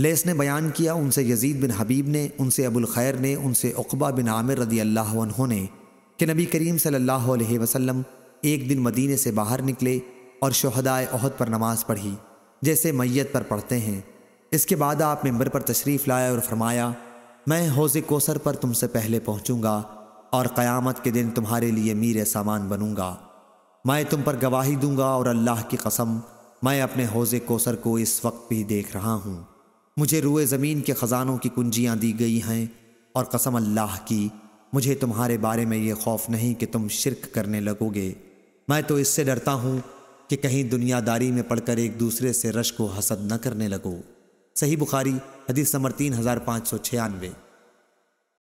less ने बयान किया उनसे यजीद बिन हबीब ने उनसे अबुल खैर ने उनसे उकबा बिन आमिर रदी अल्लाह ने कि नबी करीम सल्लल्लाहु अलैहि वसल्लम एक दिन मदीने से बाहर निकले और शहदाए अहद पर नमाज़ पढ़ी जैसे मैयत पर पढ़ते हैं इसके बाद आप मेम्बर पर तशरीफ़ लाए और फरमाया मैं हौज़ कोसर पर तुमसे पहले पहुँचूँगा और क़यामत के दिन तुम्हारे लिए मीर सामान बनूँगा मैं तुम पर गवाही दूँगा और अल्लाह की कसम मैं अपने हौज़ कोसर को इस वक्त भी देख रहा हूँ मुझे रुए ज़मीन के ख़ज़ानों की कुंजियाँ दी गई हैं और कसम अल्लाह की मुझे तुम्हारे बारे में ये खौफ नहीं कि तुम शिरक करने लगोगे मैं तो इससे डरता हूँ कि कहीं दुनियादारी में पढ़कर एक दूसरे से रश को हसद न करने लगो सही बुखारी हदीस समर तीन हज़ार पाँच सौ छियानवे